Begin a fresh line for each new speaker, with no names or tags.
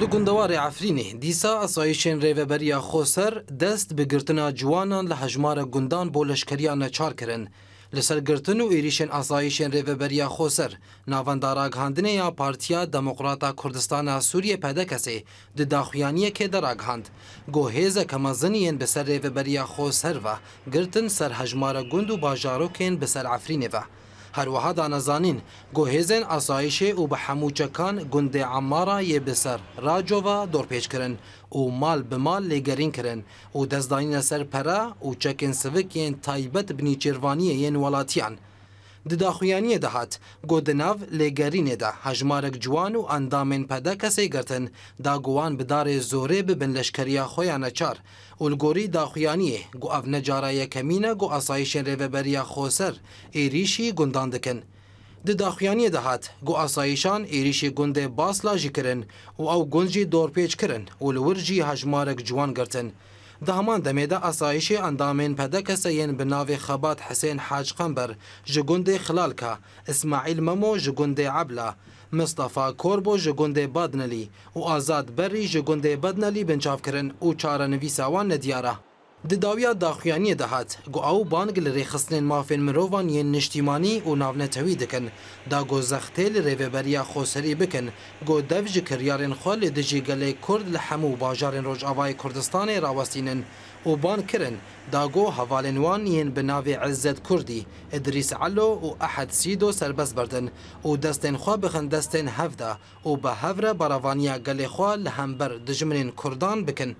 Li gundewarê Efrînê dîsa asayişên rêveberiya Xoser dest bi girtina ciwanan li hejmara gundan bo leşkeriya neçar kirin. Li ser girtin û êrişên asayişên rêveberiya Xoser, navendara gihandinê ya Partiya Demokrata Kurdistana Sûriye Pedekesê di daxuyaniyekê de ragihand. Gohêza kemaziniyên bi ser rêveberiya Xoser ve girtin ser hejmara gund û bajarokên bi ser Efrînê ve. هەروەها دانەزانین گۆهێزن ئاسایشێ و بە هەمووچەکان گوندێ ئەمارە یێ بسەر ڕاجۆڤە دۆرپێچکردن و مال بمال لێگەرین کردن و دەستدانینە سەر پەرە و چەکن سوکێن تایبەت بنیچێوانیە یەن وڵاتیان. Di daxuyaniyê de hat, got di nav lêgerînê de hejmarek ciwan û endamên pede kesê girtin, da gowan bi darê zorê bibin leşkeriya xweya neçar. û li gorî daxuyaniyê gu ev necara yekemîn e gu asayişên rêveberiya Xoser êrîşî gundan dikin. Di daxuyaniyê de hat, gu asayîşan êrîşê gundê Basla jî kirin û ew gund jî dorpêç kirin û li wir jî hejmarek ciwan girtin. دہماں دمیده آسائش اندامین بھدک به بناو خبات حسین حاج جگوند جگند که اسماعیل ممو جگند عبلا مصطفى کوربو جگند بادنلی و آزاد بری جگنند بدنلی کرن جافرن چار نویساوا ندیاره Di dawiya daxuyaniyê de hat, got ew bang li rêxistinên mafên mirovan yên niştîmanî û navnetewî dikin. Da gozextê li rêveberiya Xoserî bikin, got dev ji kiryarên xwe li dijî gelê Kurd li hemû bajarên Rojavayê Kurdistanê rawestînin û ban kirin. Da got hevalên wan yên bi navê Izzet Kurdî, Idrîs Elo û Ehed Sîdo serbest birdin û destên xwe bixin destên hev de û bi hev re baravaniya gelê xwe li hember dijminên Kurdan bikin.